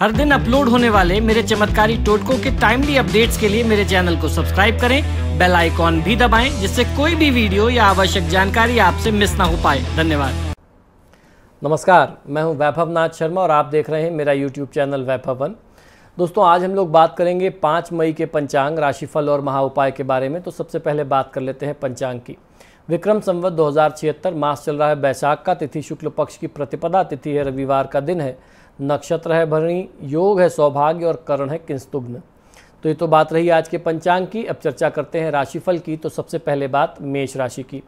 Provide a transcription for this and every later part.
हर दिन अपलोड होने वाले मेरे चमत्कारी टोटकों के टाइमली अपडेट्स के लिए मेरे चैनल को सब्सक्राइब करें बेल आइकॉन भी दबाएं जिससे कोई भी वीडियो या आवश्यक जानकारी आपसे मिस ना हो पाए धन्यवाद नमस्कार मैं हूं वैभव नाथ शर्मा और आप देख रहे हैं मेरा यूट्यूब चैनल वैभव वन दोस्तों आज हम लोग बात करेंगे पाँच मई के पंचांग राशिफल और महा उपाय के बारे में तो सबसे पहले बात कर लेते हैं पंचांग की विक्रम संवत दो मास चल रहा है बैशाख का तिथि शुक्ल पक्ष की प्रतिपदा तिथि है रविवार का दिन है नक्षत्र है भरणी योग है सौभाग्य और करण है किंस्तुग्न तो ये तो बात रही आज के पंचांग की अब चर्चा करते हैं राशिफल की तो सबसे पहले बात मेष राशि की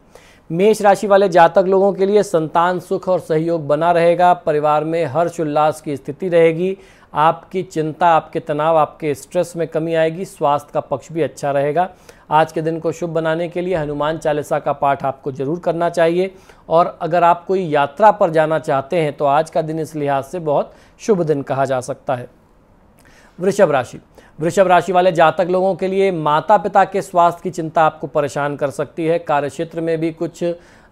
मेष राशि वाले जातक लोगों के लिए संतान सुख और सहयोग बना रहेगा परिवार में हर्ष उल्लास की स्थिति रहेगी आपकी चिंता आपके तनाव आपके स्ट्रेस में कमी आएगी स्वास्थ्य का पक्ष भी अच्छा रहेगा आज के दिन को शुभ बनाने के लिए हनुमान चालीसा का पाठ आपको जरूर करना चाहिए और अगर आप कोई यात्रा पर जाना चाहते हैं तो आज का दिन इस लिहाज से बहुत शुभ दिन कहा जा सकता है वृषभ राशि वृषभ राशि वाले जातक लोगों के लिए माता पिता के स्वास्थ्य की चिंता आपको परेशान कर सकती है कार्य क्षेत्र में भी कुछ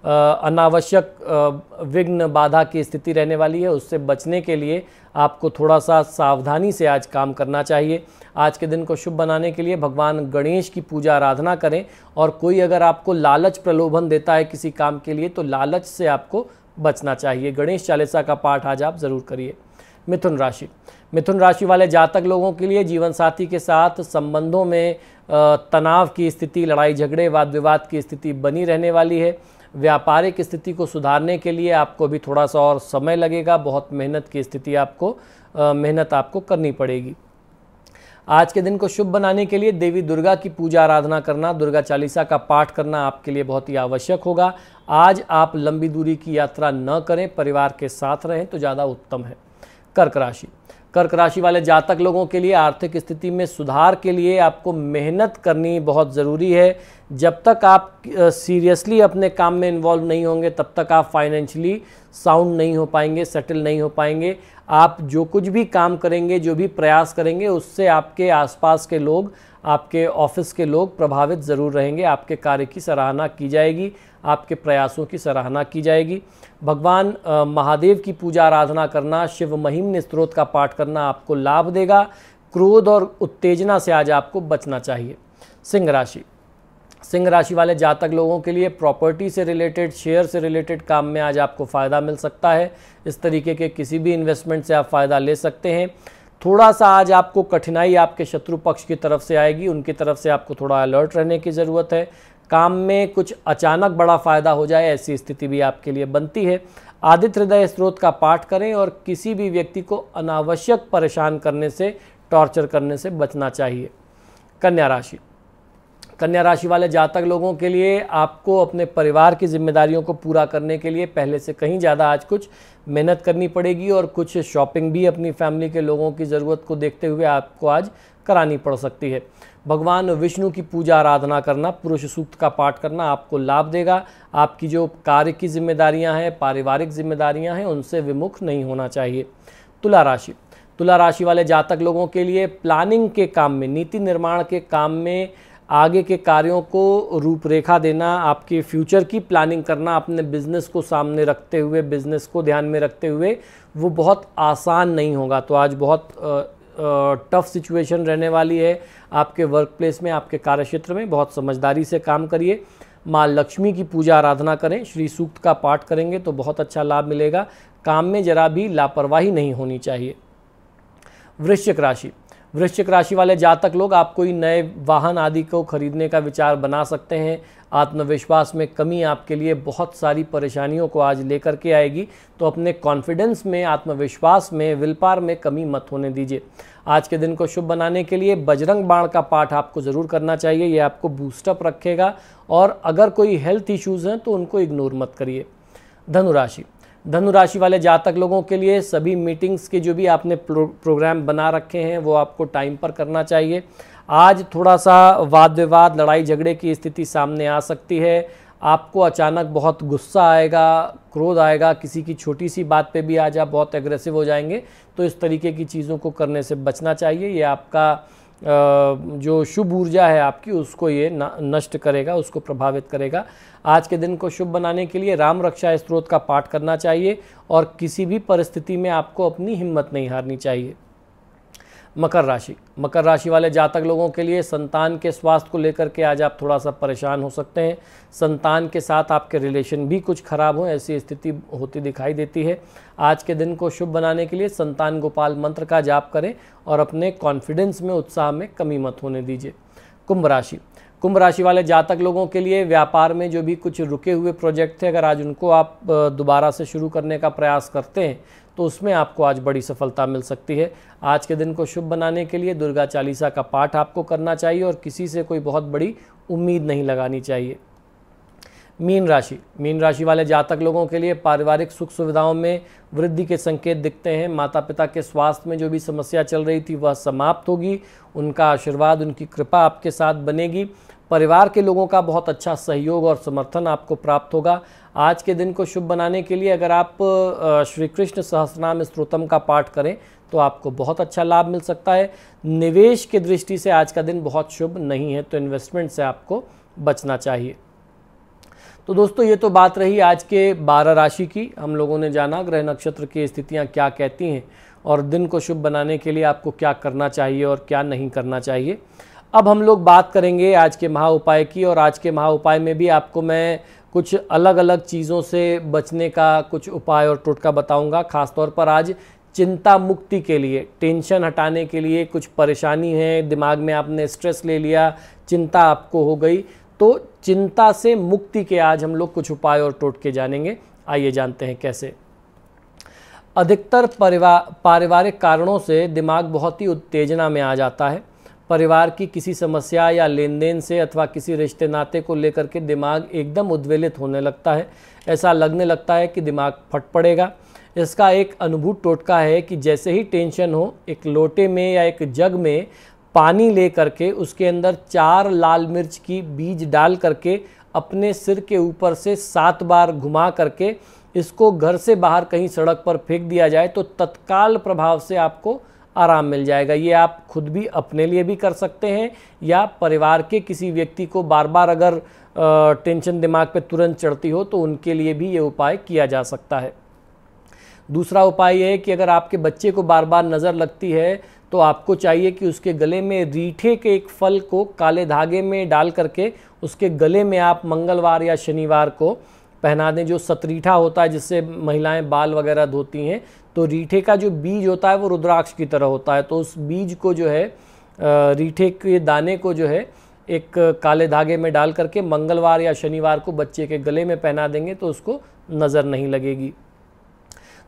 अनावश्यक विघ्न बाधा की स्थिति रहने वाली है उससे बचने के लिए आपको थोड़ा सा सावधानी से आज काम करना चाहिए आज के दिन को शुभ बनाने के लिए भगवान गणेश की पूजा आराधना करें और कोई अगर आपको लालच प्रलोभन देता है किसी काम के लिए तो लालच से आपको बचना चाहिए गणेश चालीसा का पाठ आज आप ज़रूर करिए मिथुन राशि मिथुन राशि वाले जातक लोगों के लिए जीवन साथी के साथ संबंधों में तनाव की स्थिति लड़ाई झगड़े वाद विवाद की स्थिति बनी रहने वाली है व्यापारिक स्थिति को सुधारने के लिए आपको भी थोड़ा सा और समय लगेगा बहुत मेहनत की स्थिति आपको मेहनत आपको करनी पड़ेगी आज के दिन को शुभ बनाने के लिए देवी दुर्गा की पूजा आराधना करना दुर्गा चालीसा का पाठ करना आपके लिए बहुत ही आवश्यक होगा आज आप लंबी दूरी की यात्रा न करें परिवार के साथ रहें तो ज़्यादा उत्तम है कर्क राशि कर्क राशि वाले जातक लोगों के लिए आर्थिक स्थिति में सुधार के लिए आपको मेहनत करनी बहुत ज़रूरी है जब तक आप सीरियसली अपने काम में इन्वॉल्व नहीं होंगे तब तक आप फाइनेंशियली साउंड नहीं हो पाएंगे सेटल नहीं हो पाएंगे आप जो कुछ भी काम करेंगे जो भी प्रयास करेंगे उससे आपके आसपास के लोग आपके ऑफिस के लोग प्रभावित ज़रूर रहेंगे आपके कार्य की सराहना की जाएगी आपके प्रयासों की सराहना की जाएगी भगवान महादेव की पूजा आराधना करना शिव महिम ने स्त्रोत का पाठ करना आपको लाभ देगा क्रोध और उत्तेजना से आज आपको बचना चाहिए सिंह राशि सिंह राशि वाले जातक लोगों के लिए प्रॉपर्टी से रिलेटेड शेयर से रिलेटेड काम में आज आपको फ़ायदा मिल सकता है इस तरीके के किसी भी इन्वेस्टमेंट से आप फ़ायदा ले सकते हैं थोड़ा सा आज आपको कठिनाई आपके शत्रु पक्ष की तरफ से आएगी उनकी तरफ से आपको थोड़ा अलर्ट रहने की ज़रूरत है काम में कुछ अचानक बड़ा फ़ायदा हो जाए ऐसी स्थिति भी आपके लिए बनती है आदित्य हृदय स्रोत का पाठ करें और किसी भी व्यक्ति को अनावश्यक परेशान करने से टॉर्चर करने से बचना चाहिए कन्या राशि कन्या राशि वाले जातक लोगों के लिए आपको अपने परिवार की जिम्मेदारियों को पूरा करने के लिए पहले से कहीं ज़्यादा आज कुछ मेहनत करनी पड़ेगी और कुछ शॉपिंग भी अपनी फैमिली के लोगों की ज़रूरत को देखते हुए आपको आज करानी पड़ सकती है भगवान विष्णु की पूजा आराधना करना पुरुष सूक्त का पाठ करना आपको लाभ देगा आपकी जो कार्य की जिम्मेदारियां हैं पारिवारिक जिम्मेदारियां हैं उनसे विमुख नहीं होना चाहिए तुला राशि तुला राशि वाले जातक लोगों के लिए प्लानिंग के काम में नीति निर्माण के काम में आगे के कार्यों को रूपरेखा देना आपके फ्यूचर की प्लानिंग करना अपने बिज़नेस को सामने रखते हुए बिज़नेस को ध्यान में रखते हुए वो बहुत आसान नहीं होगा तो आज बहुत टफ़ सिचुएशन रहने वाली है आपके वर्क प्लेस में आपके कार्यक्षेत्र में बहुत समझदारी से काम करिए माँ लक्ष्मी की पूजा आराधना करें श्री सूक्त का पाठ करेंगे तो बहुत अच्छा लाभ मिलेगा काम में जरा भी लापरवाही नहीं होनी चाहिए वृश्चिक राशि वृश्चिक राशि वाले जातक लोग आप कोई नए वाहन आदि को खरीदने का विचार बना सकते हैं आत्मविश्वास में कमी आपके लिए बहुत सारी परेशानियों को आज लेकर के आएगी तो अपने कॉन्फिडेंस में आत्मविश्वास में विलपार में कमी मत होने दीजिए आज के दिन को शुभ बनाने के लिए बजरंग बाण का पाठ आपको ज़रूर करना चाहिए ये आपको बूस्टअप रखेगा और अगर कोई हेल्थ इश्यूज़ हैं तो उनको इग्नोर मत करिए धनुराशि धनु राशि वाले जातक लोगों के लिए सभी मीटिंग्स के जो भी आपने प्रो, प्रोग्राम बना रखे हैं वो आपको टाइम पर करना चाहिए आज थोड़ा सा वाद विवाद लड़ाई झगड़े की स्थिति सामने आ सकती है आपको अचानक बहुत गुस्सा आएगा क्रोध आएगा किसी की छोटी सी बात पे भी आज आप बहुत एग्रेसिव हो जाएंगे तो इस तरीके की चीज़ों को करने से बचना चाहिए ये आपका जो शुभ ऊर्जा है आपकी उसको ये नष्ट करेगा उसको प्रभावित करेगा आज के दिन को शुभ बनाने के लिए राम रक्षा स्त्रोत का पाठ करना चाहिए और किसी भी परिस्थिति में आपको अपनी हिम्मत नहीं हारनी चाहिए मकर राशि मकर राशि वाले जातक लोगों के लिए संतान के स्वास्थ्य को लेकर के आज आप थोड़ा सा परेशान हो सकते हैं संतान के साथ आपके रिलेशन भी कुछ खराब हो ऐसी स्थिति होती दिखाई देती है आज के दिन को शुभ बनाने के लिए संतान गोपाल मंत्र का जाप करें और अपने कॉन्फिडेंस में उत्साह में कमी मत होने दीजिए कुंभ राशि कुंभ राशि वाले जातक लोगों के लिए व्यापार में जो भी कुछ रुके हुए प्रोजेक्ट थे अगर आज उनको आप दोबारा से शुरू करने का प्रयास करते हैं तो उसमें आपको आज बड़ी सफलता मिल सकती है आज के दिन को शुभ बनाने के लिए दुर्गा चालीसा का पाठ आपको करना चाहिए और किसी से कोई बहुत बड़ी उम्मीद नहीं लगानी चाहिए मीन राशि मीन राशि वाले जातक लोगों के लिए पारिवारिक सुख सुविधाओं में वृद्धि के संकेत दिखते हैं माता पिता के स्वास्थ्य में जो भी समस्या चल रही थी वह समाप्त होगी उनका आशीर्वाद उनकी कृपा आपके साथ बनेगी परिवार के लोगों का बहुत अच्छा सहयोग और समर्थन आपको प्राप्त होगा आज के दिन को शुभ बनाने के लिए अगर आप श्री कृष्ण सहस्रनाम स्त्रोतम का पाठ करें तो आपको बहुत अच्छा लाभ मिल सकता है निवेश के दृष्टि से आज का दिन बहुत शुभ नहीं है तो इन्वेस्टमेंट से आपको बचना चाहिए तो दोस्तों ये तो बात रही आज के बारह राशि की हम लोगों ने जाना ग्रह नक्षत्र की स्थितियाँ क्या कहती हैं और दिन को शुभ बनाने के लिए आपको क्या करना चाहिए और क्या नहीं करना चाहिए अब हम लोग बात करेंगे आज के महा उपाय की और आज के महा उपाय में भी आपको मैं कुछ अलग अलग चीज़ों से बचने का कुछ उपाय और टोटका बताऊंगा खासतौर पर आज चिंता मुक्ति के लिए टेंशन हटाने के लिए कुछ परेशानी है दिमाग में आपने स्ट्रेस ले लिया चिंता आपको हो गई तो चिंता से मुक्ति के आज हम लोग कुछ उपाय और टोटके जानेंगे आइए जानते हैं कैसे अधिकतर परिवार पारिवारिक कारणों से दिमाग बहुत ही उत्तेजना में आ जाता है परिवार की किसी समस्या या लेन देन से अथवा किसी रिश्ते नाते को लेकर के दिमाग एकदम उद्वेलित होने लगता है ऐसा लगने लगता है कि दिमाग फट पड़ेगा इसका एक अनुभूत टोटका है कि जैसे ही टेंशन हो एक लोटे में या एक जग में पानी ले करके उसके अंदर चार लाल मिर्च की बीज डाल करके अपने सिर के ऊपर से सात बार घुमा करके इसको घर से बाहर कहीं सड़क पर फेंक दिया जाए तो तत्काल प्रभाव से आपको आराम मिल जाएगा ये आप खुद भी अपने लिए भी कर सकते हैं या परिवार के किसी व्यक्ति को बार बार अगर टेंशन दिमाग पे तुरंत चढ़ती हो तो उनके लिए भी ये उपाय किया जा सकता है दूसरा उपाय यह है कि अगर आपके बच्चे को बार बार नज़र लगती है तो आपको चाहिए कि उसके गले में रीठे के एक फल को काले धागे में डाल करके उसके गले में आप मंगलवार या शनिवार को पहना दें जो सतरीठा होता है जिससे महिलाएं बाल वगैरह धोती हैं तो रीठे का जो बीज होता है वो रुद्राक्ष की तरह होता है तो उस बीज को जो है रीठे के दाने को जो है एक काले धागे में डाल करके मंगलवार या शनिवार को बच्चे के गले में पहना देंगे तो उसको नज़र नहीं लगेगी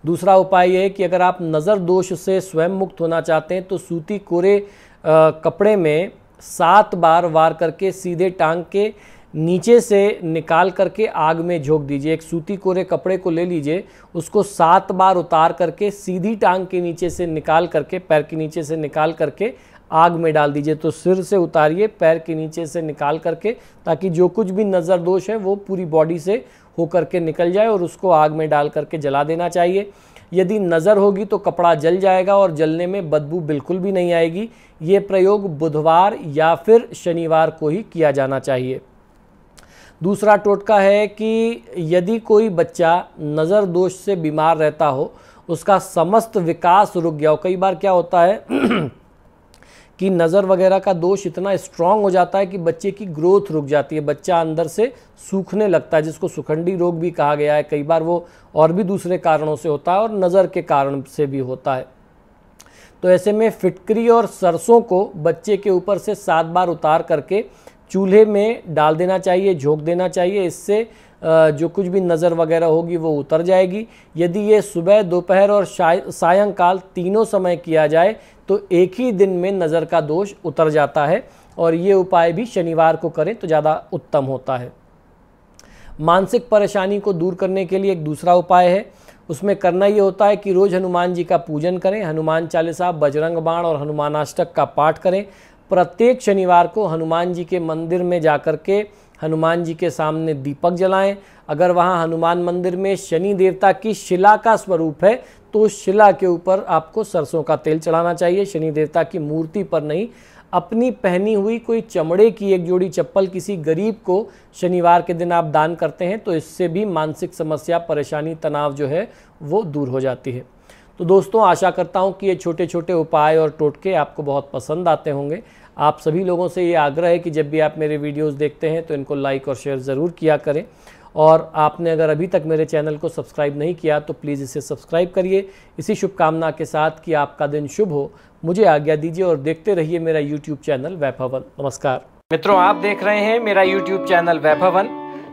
दूसरा उपाय यह है कि अगर आप नज़र दोष से स्वयं मुक्त होना चाहते हैं तो सूती कोरे कपड़े में सात बार वार करके सीधे टांग के नीचे से निकाल करके आग में झोंक दीजिए एक सूती कोरे कपड़े को ले लीजिए उसको सात बार उतार करके सीधी टांग के नीचे से निकाल करके पैर के नीचे से निकाल करके आग में डाल दीजिए तो सिर से उतारिए पैर के नीचे से निकाल करके ताकि जो कुछ भी नज़र दोष है वो पूरी बॉडी से होकर के निकल जाए और उसको आग में डाल करके जला देना चाहिए यदि नज़र होगी तो कपड़ा जल जाएगा और जलने में बदबू बिल्कुल भी नहीं आएगी ये प्रयोग बुधवार या फिर शनिवार को ही किया जाना चाहिए दूसरा टोटका है कि यदि कोई बच्चा नज़र दोष से बीमार रहता हो उसका समस्त विकास रुक गया हो कई बार क्या होता है कि नज़र वगैरह का दोष इतना स्ट्रांग हो जाता है कि बच्चे की ग्रोथ रुक जाती है बच्चा अंदर से सूखने लगता है जिसको सुखंडी रोग भी कहा गया है कई बार वो और भी दूसरे कारणों से होता है और नज़र के कारण से भी होता है तो ऐसे में फिटकरी और सरसों को बच्चे के ऊपर से सात बार उतार करके चूल्हे में डाल देना चाहिए झोंक देना चाहिए इससे जो कुछ भी नज़र वगैरह होगी वो उतर जाएगी यदि ये सुबह दोपहर और सायंकाल तीनों समय किया जाए तो एक ही दिन में नज़र का दोष उतर जाता है और ये उपाय भी शनिवार को करें तो ज़्यादा उत्तम होता है मानसिक परेशानी को दूर करने के लिए एक दूसरा उपाय है उसमें करना ये होता है कि रोज़ हनुमान जी का पूजन करें हनुमान चालीसा बजरंग बाण और हनुमानाष्टक का पाठ करें प्रत्येक शनिवार को हनुमान जी के मंदिर में जाकर के हनुमान जी के सामने दीपक जलाएं अगर वहाँ हनुमान मंदिर में शनि देवता की शिला का स्वरूप है तो उस शिला के ऊपर आपको सरसों का तेल चढ़ाना चाहिए शनि देवता की मूर्ति पर नहीं अपनी पहनी हुई कोई चमड़े की एक जोड़ी चप्पल किसी गरीब को शनिवार के दिन आप दान करते हैं तो इससे भी मानसिक समस्या परेशानी तनाव जो है वो दूर हो जाती है तो दोस्तों आशा करता हूँ कि ये छोटे छोटे उपाय और टोटके आपको बहुत पसंद आते होंगे आप सभी लोगों से ये आग्रह है कि जब भी आप मेरे वीडियोस देखते हैं तो इनको लाइक और शेयर ज़रूर किया करें और आपने अगर अभी तक मेरे चैनल को सब्सक्राइब नहीं किया तो प्लीज़ इसे सब्सक्राइब करिए इसी शुभकामना के साथ कि आपका दिन शुभ हो मुझे आज्ञा दीजिए और देखते रहिए मेरा यूट्यूब चैनल वैभवन नमस्कार मित्रों आप देख रहे हैं मेरा यूट्यूब चैनल वैभवन